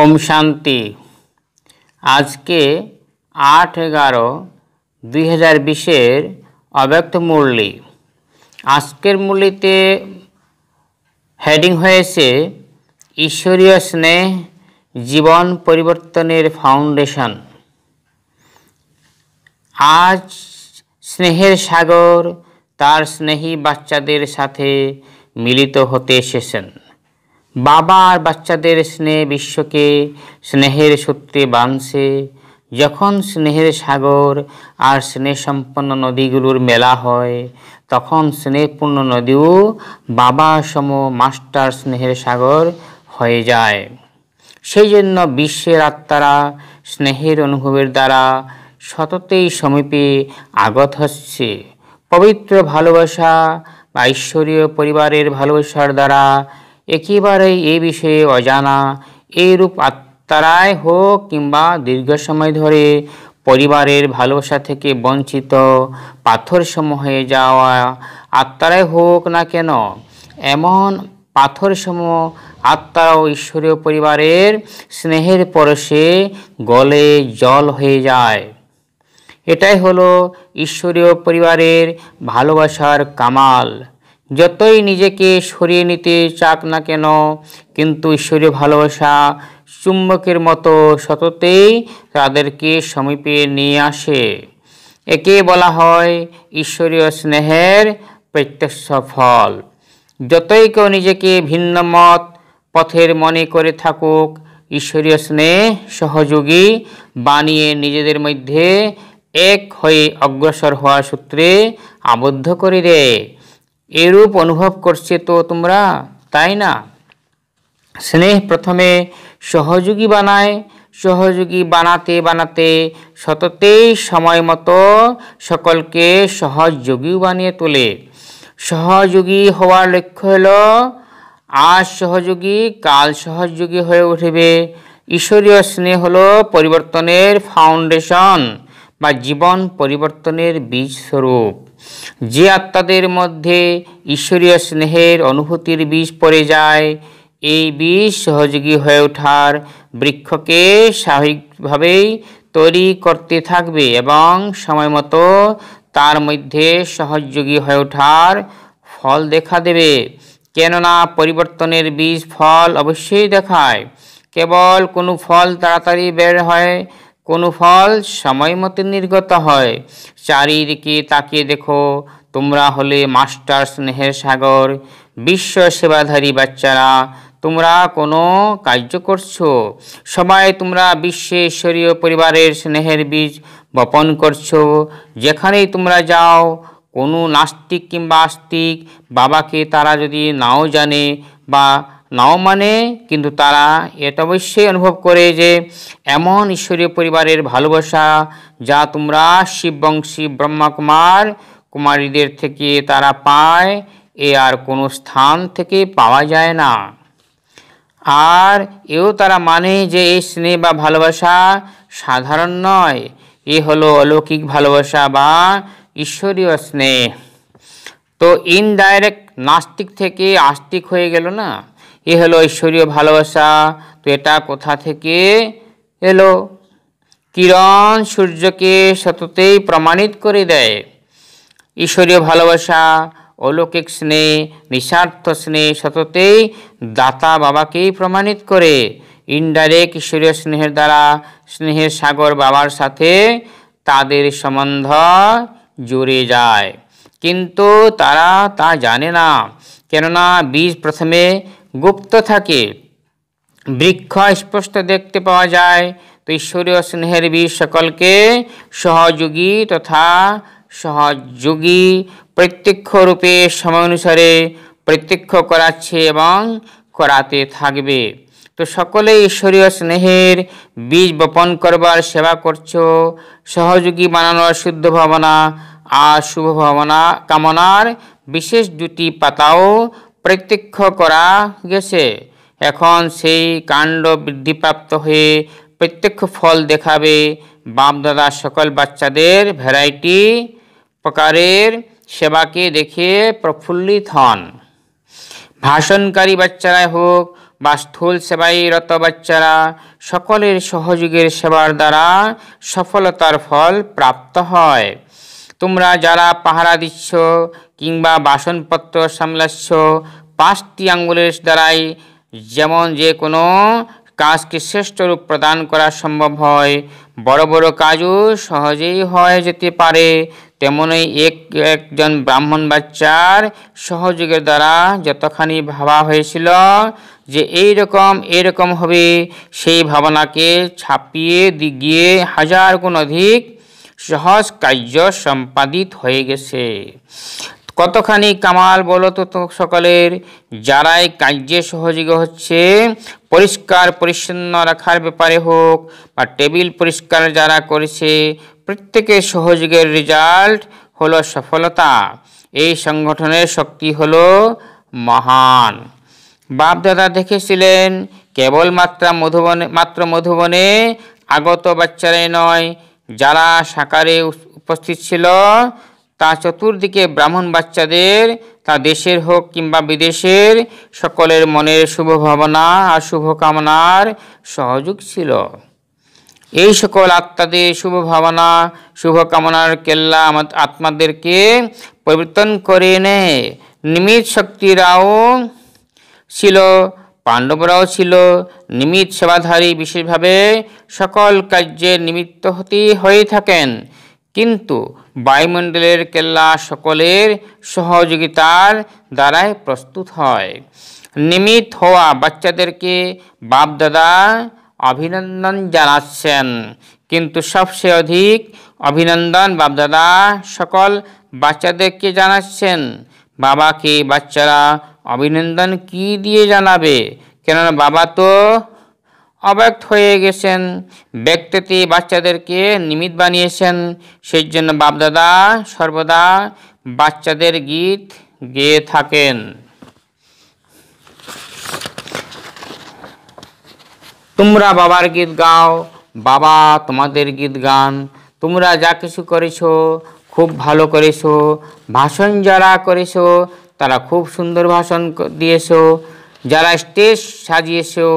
ওম শান্তি আজকে আট এগারো দুই হাজার বিশের অব্যক্ত মুরলি আজকের মুরলিতে হেডিং হয়েছে ঈশ্বরীয় স্নেহ জীবন পরিবর্তনের ফাউন্ডেশন আজ স্নেহের সাগর তার স্নেহী বাচ্চাদের সাথে মিলিত হতে এসেছেন বাবা আর বাচ্চাদের স্নেহ বিশ্বকে স্নেহের সূত্রে বাঁধছে যখন স্নেহের সাগর আর স্নেহ সম্পন্ন নদীগুলোর মেলা হয় তখন স্নেহপূর্ণ নদীও বাবা সম মাস্টার স্নেহের সাগর হয়ে যায় সেই জন্য বিশ্বের আত্মারা স্নেহের অনুভবের দ্বারা সততেই সমীপে আগত হচ্ছে পবিত্র ভালোবাসা বা ঈশ্বরীয় পরিবারের ভালোবাসার দ্বারা একেবারেই এ বিষয়ে অজানা এইরূপ আত্মারায় হোক কিংবা দীর্ঘ সময় ধরে পরিবারের ভালোবাসা থেকে বঞ্চিত পাথর হয়ে যাওয়া আত্মারাই হোক না কেন এমন পাথর সমূহ ও ঈশ্বরীয় পরিবারের স্নেহের পরশে গলে জল হয়ে যায় এটাই হলো ঈশ্বরীয় পরিবারের ভালোবাসার কামাল যতই নিজেকে সরিয়ে নিতে চাক না কেন কিন্তু ঈশ্বরীয় ভালোবাসা চুম্বকের মতো সততেই তাদেরকে সমীপে নিয়ে আসে একে বলা হয় ঈশ্বরীয় স্নেহের প্রত্যক্ষ ফল যতই কেউ নিজেকে ভিন্ন মত পথের মনে করে থাকুক ঈশ্বরীয় স্নেহ সহযোগী বানিয়ে নিজেদের মধ্যে এক হয়ে অগ্রসর হওয়া সূত্রে আবদ্ধ করে দেয় এরূপ অনুভব করছে তো তোমরা তাই না স্নেহ প্রথমে সহযোগী বানায় সহযোগী বানাতে বানাতে সততেই সময় মতো সকলকে সহযোগী বানিয়ে তোলে সহযোগী হওয়ার লক্ষ্য হল আজ সহযোগী কাল সহযোগী হয়ে উঠবে ঈশ্বরীয় স্নেহ হল পরিবর্তনের ফাউন্ডেশন বা জীবন পরিবর্তনের বীজ স্বরূপ যে আত্মাদের মধ্যে ঈশ্বরীয় স্নেহের অনুভূতির বীজ পড়ে যায় এই বীজ সহযোগী হয়ে ওঠার বৃক্ষকে স্বাভাবিকভাবেই তৈরি করতে থাকবে এবং সময় মতো তার মধ্যে সহযোগী হয়ে ওঠার ফল দেখা দেবে কেননা পরিবর্তনের বীজ ফল অবশ্যই দেখায় কেবল কোনো ফল তাড়াতাড়ি বের হয় কোনো ফল সময় মতো নির্গত হয় চারিদিকে তাকিয়ে দেখো তোমরা হলে মাস্টার স্নেহের সাগর বিশ্ব সেবাধারী বাচ্চারা তোমরা কোনো কার্য করছো সবাই তোমরা বিশ্বেশ্বরীয় পরিবারের স্নেহের বীজ বপন করছো যেখানেই তোমরা যাও কোনো নাস্তিক কিংবা আস্তিক বাবাকে তারা যদি নাও জানে বা নাও মানে কিন্তু তারা এটা অবশ্যই অনুভব করে যে এমন ঈশ্বরীয় পরিবারের ভালোবাসা যা তোমরা শিববংশী ব্রহ্মাকুমার কুমারীদের থেকে তারা পায় এ আর কোনো স্থান থেকে পাওয়া যায় না আর এও তারা মানে যে এই স্নেহ বা ভালোবাসা সাধারণ নয় এ হলো অলৌকিক ভালোবাসা বা ঈশ্বরীয় স্নেহ তো ইনডাইরেক্ট নাস্তিক থেকে আস্তিক হয়ে গেল না এ হলো ঐশ্বরীয় ভালোবাসা তো এটা কোথা থেকে এলো কিরণ সূর্যকে সততেই প্রমাণিত করে দেয় ঈশ্বরীয় ভালোবাসা অলৌকিক স্নেহ নিঃস্বার্থ স্নেহ সততেই দাতা বাবাকেই প্রমাণিত করে ইনডাইরেক্ট ঈশ্বরীয় স্নেহের দ্বারা স্নেহের সাগর বাবার সাথে তাদের সম্বন্ধ জুড়ে যায় কিন্তু তারা তা জানে না কেননা বীজ প্রথমে গুপ্ত থাকে বৃক্ষ স্পষ্ট দেখতে পাওয়া যায় তো ঈশ্বরীয় স্নেহের বীজ সকলকে সহযোগী তথা সহযোগী প্রত্যক্ষ রূপে সময় অনুসারে প্রত্যক্ষ করাচ্ছে এবং করাতে থাকবে তো সকলে ঈশ্বরীয় স্নেহের বীজ বপন করবার সেবা করছ সহযোগী বানানোর শুদ্ধ ভাবনা আর শুভ ভাবনা কামনার বিশেষ দুটি পাতাও প্রত্যক্ষ করা গেছে এখন সেই কাণ্ড বৃদ্ধিপ্রাপ্ত হয়ে প্রত্যক্ষ ফল দেখাবে বাপদাদা সকল বাচ্চাদের ভ্যারাইটি প্রকারের সেবাকে দেখে প্রফুল্লিত হন ভাষণকারী বাচ্চারাই হোক বা স্থূল সেবায় বাচ্চারা সকলের সহযোগের সেবার দ্বারা সফলতার ফল প্রাপ্ত হয় তোমরা যারা পাহারা দিচ্ছ কিংবা বাসনপত্র সামলাচ্ছ পাঁচটি আঙ্গুলের দ্বারাই যেমন যে কোনো কাজকে শ্রেষ্ঠ রূপ প্রদান করা সম্ভব হয় বড় বড় কাজও সহজেই হয়ে যেতে পারে তেমনই এক একজন ব্রাহ্মণ বাচ্চার সহযোগের দ্বারা যতখানি ভাবা হয়েছিল যে এই রকম এরকম হবে সেই ভাবনাকে ছাপিয়ে গিয়ে হাজার গুণ অধিক সহজ কার্য সম্পাদিত হয়ে গেছে কতখানি কামাল বলো তো সকলের যারাই কার্যে সহযোগী হচ্ছে পরিষ্কার পরিচ্ছন্ন রাখার ব্যাপারে হোক বা টেবিল পরিষ্কার যারা করেছে প্রত্যেকের সহযোগের রেজাল্ট হলো সফলতা এই সংগঠনের শক্তি হলো মহান বাপদাদা দেখেছিলেন কেবলমাত্র মধুবনে মাত্র মধুবনে আগত বাচ্চারাই নয় যারা সাকারে উপস্থিত ছিল তা চতুর্দিকে ব্রাহ্মণ বাচ্চাদের তা দেশের হোক কিংবা বিদেশের সকলের মনের শুভ ভাবনা আর শুভকামনার সহযোগ ছিল এই সকল আত্মাদের শুভ ভাবনা শুভকামনার কেল্লা আত্মাদেরকে পরিবর্তন করে নেয় নিমিত শক্তিরাও ছিল পাণ্ডবরাও ছিল নিমিত সেবাধারী বিশেষভাবে সকল কার্যের নিমিত্ত হতে হয়ে থাকেন কিন্তু বায়ুমণ্ডলের কেল্লা সকলের সহযোগিতার দ্বারাই প্রস্তুত হয় নিমিত হওয়া বাচ্চাদেরকে বাপদাদা অভিনন্দন জানাচ্ছেন কিন্তু সবচেয়ে অধিক অভিনন্দন বাপদাদা সকল বাচ্চাদেরকে জানাচ্ছেন বাবাকে বাচ্চারা অভিনন্দন কি দিয়ে জানাবে কেননা বাবা তো অব্যক্ত হয়ে গেছেন ব্যক্তিতে বাচ্চাদেরকে নিমিত বানিয়েছেন সেই জন্য বাপদাদা সর্বদা বাচ্চাদের গীত গেয়ে থাকেন তোমরা বাবার গীত গাও বাবা তোমাদের গীত গান তোমরা যা কিছু করেছো খুব ভালো করেছো ভাষণ যারা করেছো তারা খুব সুন্দর ভাষণ দিয়েছো যারা স্টেজ সাজিয়েছো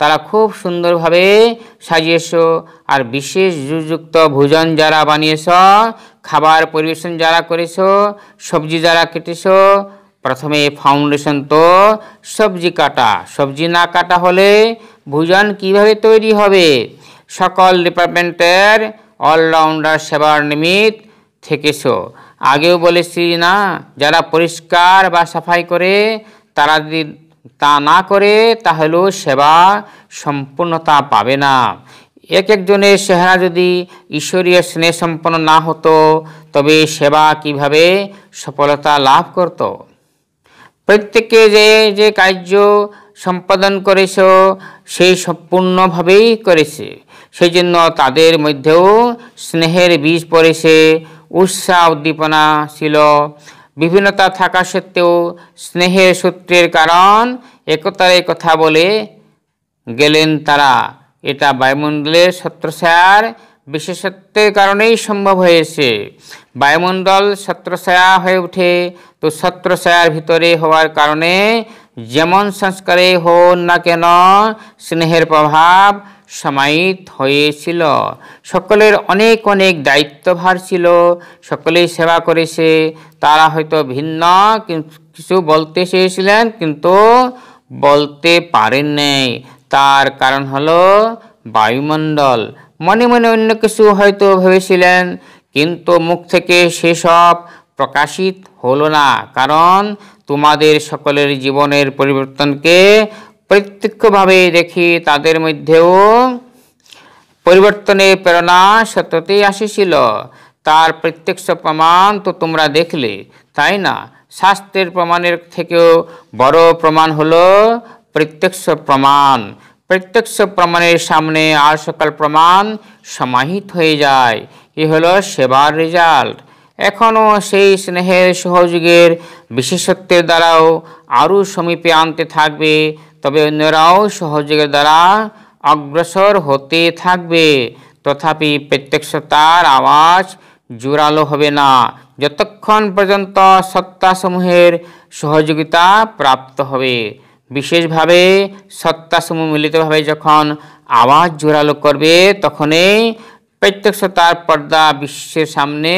তারা খুব সুন্দরভাবে সাজিয়েছো আর বিশেষ যুযুক্ত ভোজন যারা বানিয়েছ খাবার পরিবেশন যারা করেছো সবজি যারা কেটেছো প্রথমে ফাউন্ডেশন তো সবজি কাটা সবজি না কাটা হলে ভোজন কিভাবে তৈরি হবে সকল ডিপার্টমেন্টের অলরাউন্ডার সেবার নিমিত থেকেছ আগেও বলেছি না যারা পরিষ্কার বা সাফাই করে তারা যদি তা না করে তাহলেও সেবা সম্পূর্ণতা পাবে না এক একজনের চেহারা যদি ঈশ্বরীয় স্নেহ সম্পন্ন না হতো তবে সেবা কিভাবে সফলতা লাভ করত প্রত্যেকে যে যে কার্য সম্পাদন করেছ সেই সম্পূর্ণভাবেই করেছে সেই জন্য তাদের মধ্যেও স্নেহের বীজ পড়েছে উৎসাহ উদ্দীপনা ছিল বিভিন্নতা থাকা সত্ত্বেও স্নেহের সূত্রের কারণ একতারে কথা বলে গেলেন তারা এটা বায়ুমণ্ডলের ছত্রছায়ার বিশেষত্বের কারণেই সম্ভব হয়েছে বায়ুমণ্ডল ছত্রছায়া হয়ে ওঠে তো ছত্রছায়ার ভিতরে হওয়ার কারণে যেমন সংস্কারে হন না কেন স্নেহের প্রভাব সমাহিত হয়েছিল সকলের অনেক অনেক দায়িত্বভার ছিল সকলেই সেবা করেছে তারা হয়তো ভিন্ন কিছু বলতে চেয়েছিলেন কিন্তু বলতে পারেন নাই তার কারণ হলো বায়ুমণ্ডল মনে মনে অন্য কিছু হয়তো ভেবেছিলেন কিন্তু মুখ থেকে সেসব প্রকাশিত হলো না কারণ তোমাদের সকলের জীবনের পরিবর্তনকে প্রত্যক্ষভাবে দেখি তাদের মধ্যেও পরিবর্তনের প্রেরণা সত্যতেই আসিছিল তার প্রত্যক্ষ প্রমাণ তো তোমরা দেখলে তাই না শাস্ত্রের প্রমাণের থেকেও বড় প্রমাণ হল প্রত্যক্ষ প্রমাণ প্রত্যক্ষ প্রমাণের সামনে আর সকাল প্রমাণ সমাহিত হয়ে যায় এ হলো সেবার রেজাল্ট এখনও সেই স্নেহের সহযোগের বিশেষত্বের দ্বারাও আরও সমীপে আনতে থাকবে তবে অন্যরাও সহযোগের দ্বারা অগ্রসর হতে থাকবে তথাপি প্রত্যক্ষতার আওয়াজ জোরালো হবে না যতক্ষণ পর্যন্ত সত্তাসমূহের সহযোগিতা প্রাপ্ত হবে বিশেষভাবে সত্তাসমূহ মিলিতভাবে যখন আওয়াজ জোরালো করবে তখনই প্রত্যক্ষতার পর্দা বিশ্বের সামনে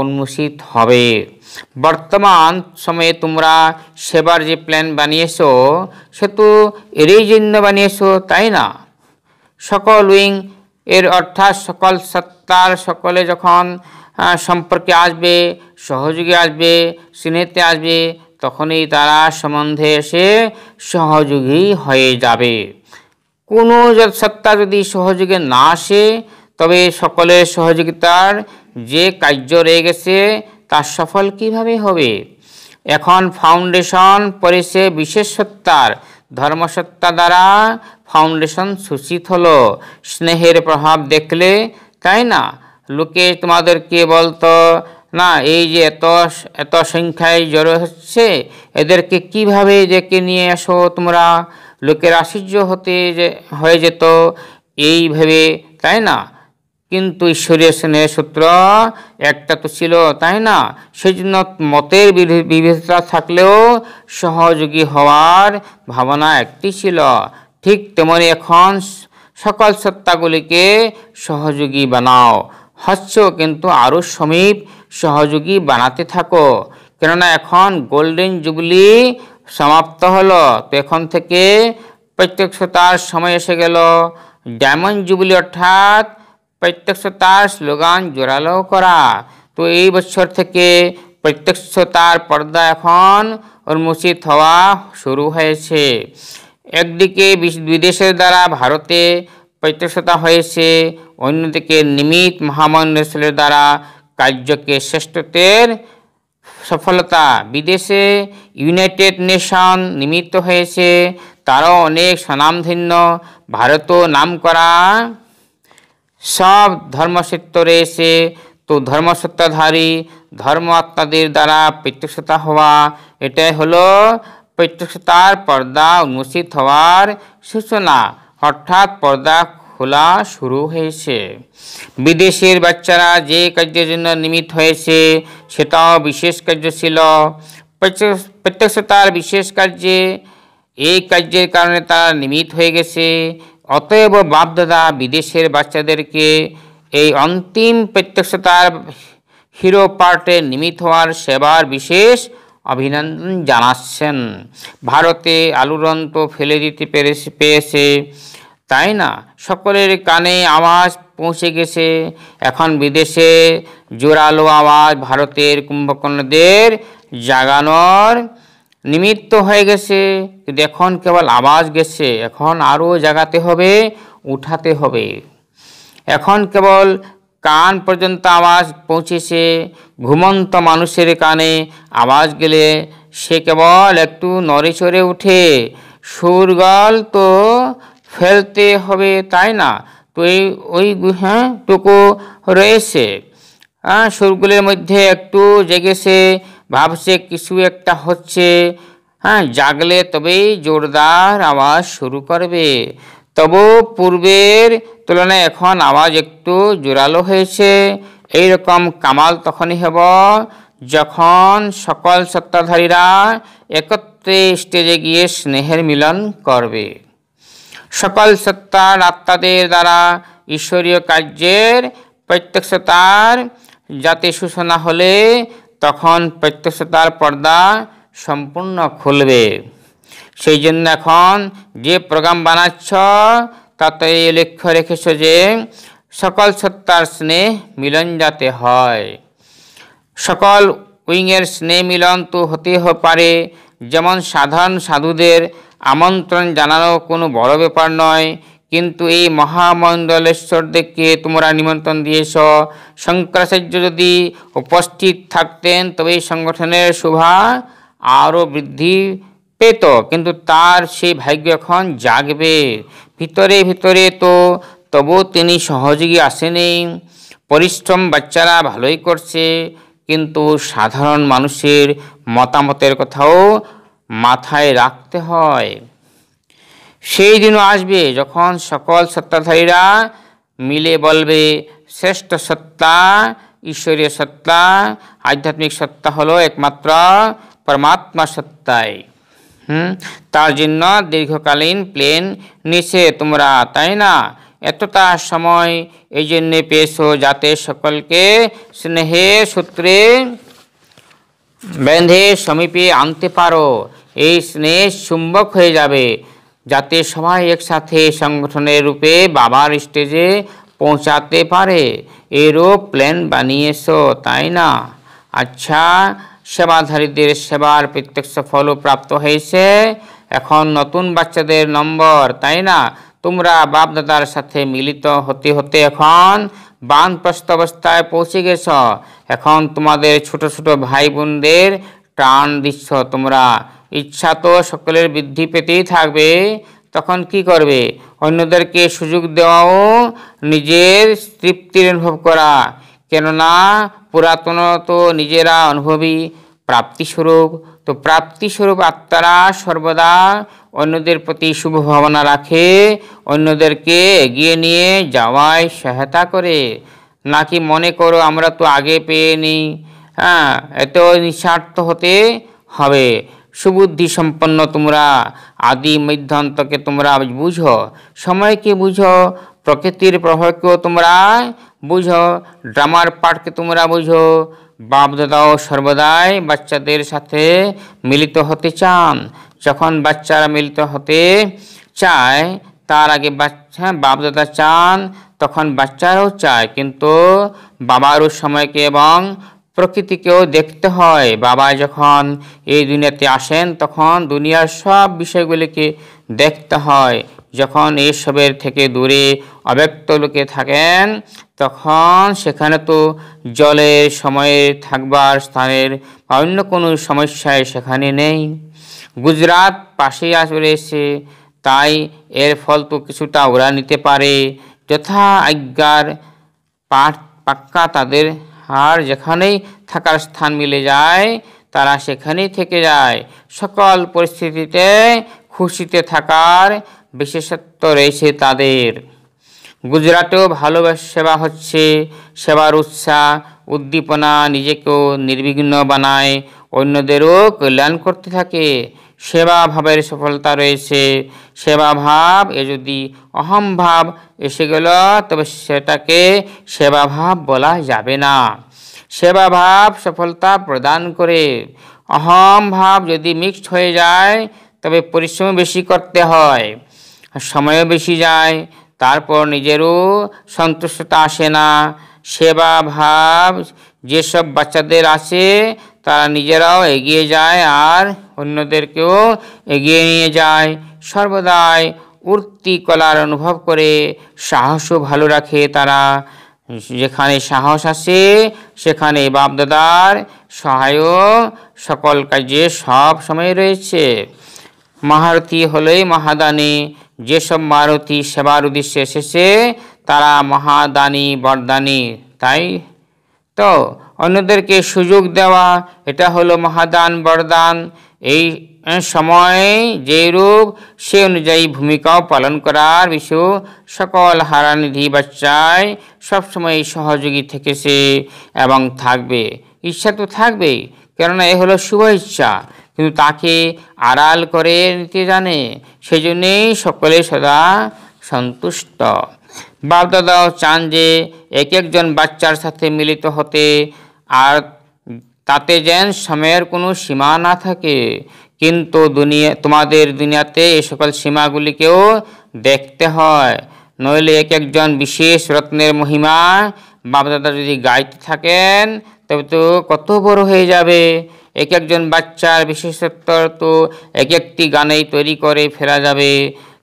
উন্মোচিত হবে বর্তমান সময়ে তোমরা সেবার যে প্ল্যান বানিয়েছো সে তো এরই জন্য বানিয়েছো তাই না সকল উইং এর অর্থাৎ সকল সত্তার সকলে যখন সম্পর্কে আসবে সহযোগী আসবে স্নেহতে আসবে তখনই তারা সম্বন্ধে এসে সহযোগী হয়ে যাবে কোনো সত্তা যদি সহযোগে না আসে তবে সকলের সহযোগিতার যে কার্য রয়ে গেছে তা সফল কিভাবে হবে এখন ফাউন্ডেশন পরেছে বিশেষ সত্তার ধর্মসত্তা দ্বারা ফাউন্ডেশন সূচিত হলো স্নেহের প্রভাব দেখলে তাই না লোকে তোমাদেরকে বলতো না এই যে এত এত সংখ্যায় জড়ো হচ্ছে এদেরকে কিভাবে ডেকে নিয়ে আসো তোমরা লোকের আশ্চর্য হতে যে হয়ে যেত এইভাবে তাই না কিন্তু ঈশ্বরীয় স্নেহ সূত্র একটা তো ছিল তাই না সেই জন্য মতের বিভেদতা থাকলেও সহযোগী হওয়ার ভাবনা একটি ছিল ঠিক তেমনি এখন সকল সত্তাগুলিকে সহযোগী বানাও হচ্ছ কিন্তু আরও সমীপ সহযোগী বানাতে থাকো কেননা এখন গোল্ডেন জুবলি সমাপ্ত হলো তো এখন থেকে প্রত্যেক সময় এসে গেল ডায়মন্ড জুবলি অর্থাৎ প্রত্যক্ষতার স্লোগান জোরালো করা তো এই বছর থেকে প্রত্যক্ষতার পর্দা এখন উন্মোচিত হওয়া শুরু হয়েছে একদিকে বিদেশের দ্বারা ভারতে প্রত্যক্ষতা হয়েছে অন্যদিকে নিমিত মহামন্ডলের দ্বারা কার্যকে শ্রেষ্ঠত্বের সফলতা বিদেশে ইউনাইটেড নেশন নিমিত্ত হয়েছে তারও অনেক স্বনামধন্য ভারতও নাম করা সব ধর্মক্ষেত্রে এসে তো ধর্ম আত্মাদের দ্বারা প্রত্যক্ষতা হওয়া এটাই হলো প্রত্যক্ষতার পর্দা উন্মোচিত হওয়ার সূচনা অর্থাৎ পর্দা খোলা শুরু হয়েছে বিদেশের বাচ্চারা যে কার্যের জন্য নিমিত হয়েছে সেটাও বিশেষ কার্য ছিল প্রত্যক্ষতার বিশেষ কার্যে এই কার্যের কারণে তারা নিমিত হয়ে গেছে অতএব বাপদাদা বিদেশের বাচ্চাদেরকে এই অন্তিম প্রত্যক্ষতার হিরো পার্টে নিমিত হওয়ার সেবার বিশেষ অভিনন্দন জানাচ্ছেন ভারতে আলুরন্ত ফেলে দিতে পেরেছে পেয়েছে তাই না সকলের কানে আওয়াজ পৌঁছে গেছে এখন বিদেশে জোরালো আওয়াজ ভারতের কুম্ভকর্ণদের জাগানোর নিমিত্ত হয়ে গেছে কিন্তু এখন কেবল আওয়াজ গেছে এখন আরও জাগাতে হবে উঠাতে হবে এখন কেবল কান পর্যন্ত আওয়াজ পৌঁছেছে ঘুমন্ত মানুষের কানে আওয়াজ গেলে সে কেবল একটু নড়ে চড়ে উঠে সুরগল তো ফেলতে হবে তাই না তো এই ওই হ্যাঁ টুকু রয়েছে হ্যাঁ সুরগুলির মধ্যে একটু জেগেছে ভাবছে কিছু একটা হচ্ছে হ্যাঁ জাগলে তবেই জোরদার আওয়াজ শুরু করবে তবু পূর্বের তুলনায় এখন আওয়াজ একটু জোরালো হয়েছে এই রকম কামাল তখনই হব যখন সকল সত্তাধারীরা একত্রে স্টেজে গিয়ে স্নেহের মিলন করবে সকল সত্তার আত্মাদের দ্বারা ঈশ্বরীয় কার্যের প্রত্যেক সত্তার যাতে সূচনা হলে তখন প্রত্যক্ষতার পর্দা সম্পূর্ণ খুলবে সেই জন্য এখন যে প্রোগ্রাম বানাচ্ছ তাতে এই লক্ষ্য রেখেছ যে সকল সত্তার স্নেহ মিলন যাতে হয় সকল উইংয়ের স্নেহ মিলন তো হতে পারে যেমন সাধারণ সাধুদের আমন্ত্রণ জানানো কোনো বড় ব্যাপার নয় কিন্তু এই মহামণ্ডলেশ্বরদেরকে তোমরা নিমন্ত্রণ দিয়েছ শঙ্করাচার্য যদি উপস্থিত থাকতেন তবে এই সংগঠনের শোভা আরও বৃদ্ধি পেত কিন্তু তার সেই ভাগ্য এখন জাগবে ভিতরে ভিতরে তো তবু তিনি সহযোগী আসেনি পরিশ্রম বাচ্চারা ভালোই করছে কিন্তু সাধারণ মানুষের মতামতের কথাও মাথায় রাখতে হয় সেই দিনও আসবে যখন সকল সত্তাধারীরা মিলে বলবে শ্রেষ্ঠ সত্তা ঈশ্বরীয় সত্তা আধ্যাত্মিক সত্তা হলো একমাত্র পরমাত্মা সত্তাই হুম তার জন্য দীর্ঘকালীন প্লেন নিছে তোমরা তাই না এতটা সময় এই জন্যে পেয়েছো যাতে সকলকে স্নেহে সূত্রে বেঁধে সমীপে আনতে পারো এই স্নেহ চুম্বক হয়ে যাবে যাতে সবাই একসাথে সংগঠনের রূপে বাবার স্টেজে পৌঁছাতে পারে প্ল্যান বানিয়েছ তাই না আচ্ছা সেবাধারীদের সেবার প্রত্যক্ষ ফলও প্রাপ্ত হয়েছে এখন নতুন বাচ্চাদের নম্বর তাই না তোমরা বাপদাদার সাথে মিলিত হতে হতে এখন বানপ্রস্ত অবস্থায় পৌঁছে গেছ এখন তোমাদের ছোট ছোট ভাই বোনদের টান দিচ্ছ তোমরা ইচ্ছা তো সকলের বৃদ্ধি পেতেই থাকবে তখন কি করবে অন্যদেরকে সুযোগ দেওয়াও নিজের তৃপ্তির অনুভব করা কেননা পুরাতন তো নিজেরা অনুভবী প্রাপ্তিস্বরূপ তো প্রাপ্তিস্বরূপ আত্মারা সর্বদা অন্যদের প্রতি শুভ ভাবনা রাখে অন্যদেরকে এগিয়ে নিয়ে যাওয়ায় সহায়তা করে নাকি মনে করো আমরা তো আগে পেয়ে নিই হ্যাঁ এত নিঃস্বার্থ হতে হবে সুবুদ্ধি সম্পন্ন তোমরা আদি মধ্যান্তকে তোমরা বুঝো সময়কে বুঝো প্রকৃতির প্রভাবকেও তোমরা বুঝো ড্রামার পাঠকে তোমরা বুঝো বাপ সর্বদাই বাচ্চাদের সাথে মিলিত হতে চান যখন বাচ্চারা মিলিত হতে চায় তার আগে বাচ্চা বাপ দাদা চান তখন বাচ্চারাও চায় কিন্তু বাবারও সময়কে এবং প্রকৃতিকেও দেখতে হয় বাবা যখন এই দুনিয়াতে আসেন তখন দুনিয়ার সব বিষয়গুলিকে দেখতে হয় যখন এসবের থেকে দূরে অব্যক্ত লোকে থাকেন তখন সেখানে তো জলের সময়ের থাকবার স্থানের বা অন্য কোনো সমস্যায় সেখানে নেই গুজরাট পাশেই আস রয়েছে তাই এর ফল তো কিছুটা ওরা নিতে পারে যথা আজ্ঞার পাট পাক্কা তাদের আর যেখানেই থাকার স্থান মিলে যায় তারা সেখানেই থেকে যায় সকল পরিস্থিতিতে খুশিতে থাকার বিশেষত্ব রয়েছে তাদের গুজরাটেও ভালো সেবা হচ্ছে সেবার উৎসাহ উদ্দীপনা নিজেকেও নির্বিঘ্ন বানায় অন্যদেরও কল্যাণ করতে থাকে সেবাভাবের সফলতা রয়েছে সেবাভাব এ যদি অহমভাব এসে গেল তবে সেটাকে সেবাভাব বলা যাবে না সেবাভাব সফলতা প্রদান করে অহম ভাব যদি মিক্সড হয়ে যায় তবে পরিশ্রম বেশি করতে হয় সময়ও বেশি যায় তারপর নিজেরও সন্তুষ্টতা আসে না সেবা ভাব যেসব বাচ্চাদের আছে তারা নিজেরাও এগিয়ে যায় আর অন্যদেরকেও এগিয়ে নিয়ে যায় সর্বদাই উর্তি কলার অনুভব করে সাহসও ভালো রাখে তারা যেখানে সাহস আসে সেখানে বাপদাদার সহায়ও সকল কাজে সব সময় রয়েছে মহারথী হলেই মহাদানি যেসব মারুতি সেবার উদ্দেশ্যে এসেছে তারা মহাদানী বরদানী তাই তো অন্যদেরকে সুযোগ দেওয়া এটা হলো মহাদান বরদান এই সময়ে যেরূপ সে অনুযায়ী ভূমিকাও পালন করার বিষয় সকল হারানিধি বাচ্চায় সবসময় সহযোগী থেকেছে এবং থাকবে ইচ্ছা তো থাকবেই কেননা এ হলো শুভ ইচ্ছা কিন্তু তাকে আড়াল করে নিতে জানে সেজন্যেই সকলে সদা সন্তুষ্ট বাপদাদাও চান যে এক একজন বাচ্চার সাথে মিলিত হতে আর তাতে যেন সময়ের কোনো সীমা না থাকে কিন্তু দুনিয়া তোমাদের দুনিয়াতে এ সকল সীমাগুলিকেও দেখতে হয় নইলে এক একজন বিশেষ রত্নের মহিমা বাপদাদা যদি গাইতে থাকেন তবে তো কত বড় হয়ে যাবে এক একজন বাচ্চার বিশেষত্ব তো এক একটি গানেই তৈরি করে ফেরা যাবে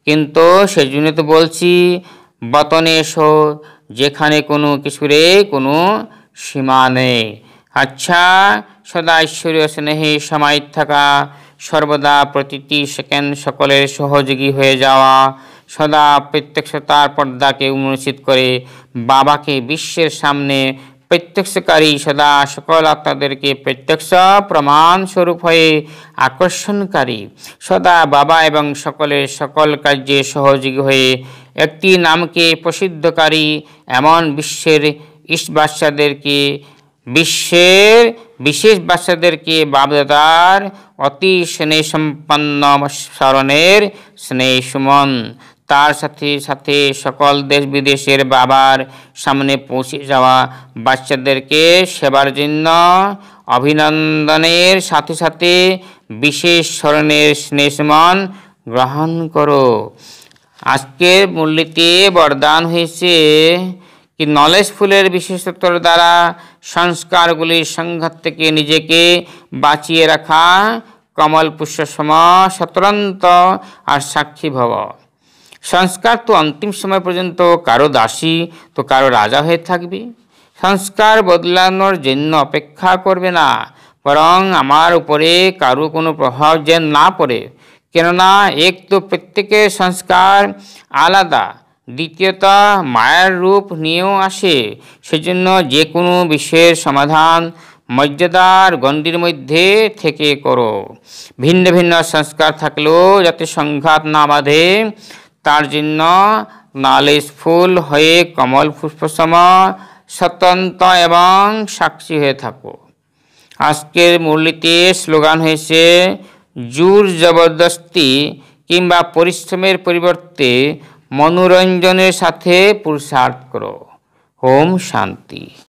কিন্তু সেই জন্য তো বলছি বতনে বতনেশ যেখানে কোনো কিছুরে কোনো সীমা নেই আচ্ছা সদা ঐশ্বরীয় স্নেহে সমাহিত থাকা সর্বদা প্রতিটি সেকেন্ড সকলের সহযোগী হয়ে যাওয়া সদা প্রত্যক্ষতার পর্দাকে উন্মোচিত করে বাবাকে বিশ্বের সামনে প্রত্যক্ষকারী সদা সকল আত্মাদেরকে প্রত্যক্ষ প্রমাণস্বরূপ হয়ে আকর্ষণকারী সদা বাবা এবং সকলের সকল কার্যে সহযোগী হয়ে একটি নামকে প্রসিদ্ধকারী এমন বিশ্বের ইস বাদশাদেরকে বিশ্বের বিশেষ বাচ্চাদেরকে বাপদাদার অতি স্নেহসম্পন্ন স্মরণের স্নেহ সুমন তার সাথে সাথে সকল দেশ বিদেশের বাবার সামনে পৌঁছে যাওয়া বাচ্চাদেরকে সেবার জন্য অভিনন্দনের সাথে সাথে বিশেষ স্মরণের স্নেহসমান গ্রহণ করো আজকের মূল্যটি বরদান হয়েছে কি নলেজফুলের বিশেষত্বর দ্বারা সংস্কারগুলির সংঘাত থেকে নিজেকে বাঁচিয়ে রাখা কমল পুষ্য সম স্বতন্ত্র আর সাক্ষী ভব সংস্কার তো অন্তিম সময় পর্যন্ত কারো দাসী তো কারো রাজা হয়ে থাকবে সংস্কার বদলানোর জন্য অপেক্ষা করবে না বরং আমার উপরে কারো কোনো প্রভাব যেন না পড়ে কেননা এক তো প্রত্যেকের সংস্কার আলাদা দ্বিতীয়তা মায়ার রূপ নিয়েও আসে সেজন্য যে কোনো বিষয়ের সমাধান মর্যাদার গণ্ডির মধ্যে থেকে করো ভিন্ন ভিন্ন সংস্কার থাকলেও যাতে সংঘাত না বাঁধে তার জন্য নালিশফুল ফুল হয়ে কমল পুষ্পসম স্বতন্ত্র এবং সাক্ষী হয়ে থাকো আজকের মূলনীতির স্লোগান হয়েছে জোর জবরদস্তি কিংবা পরিশ্রমের পরিবর্তে মনোরঞ্জনের সাথে পুরুষার্থ করো হোম শান্তি